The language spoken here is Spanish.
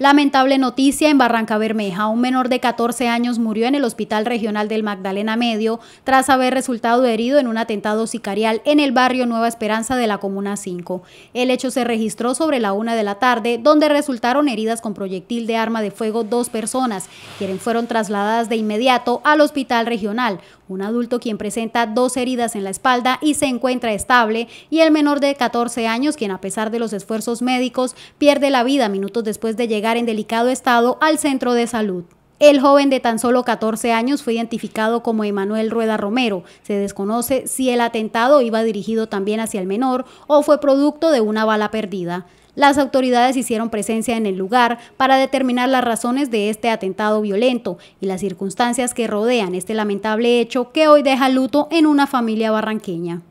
Lamentable noticia en Barranca Bermeja. Un menor de 14 años murió en el Hospital Regional del Magdalena Medio tras haber resultado herido en un atentado sicarial en el barrio Nueva Esperanza de la Comuna 5. El hecho se registró sobre la una de la tarde, donde resultaron heridas con proyectil de arma de fuego dos personas, quienes fueron trasladadas de inmediato al Hospital Regional. Un adulto quien presenta dos heridas en la espalda y se encuentra estable, y el menor de 14 años quien a pesar de los esfuerzos médicos pierde la vida minutos después de llegar en delicado estado al centro de salud. El joven de tan solo 14 años fue identificado como Emanuel Rueda Romero. Se desconoce si el atentado iba dirigido también hacia el menor o fue producto de una bala perdida. Las autoridades hicieron presencia en el lugar para determinar las razones de este atentado violento y las circunstancias que rodean este lamentable hecho que hoy deja luto en una familia barranqueña.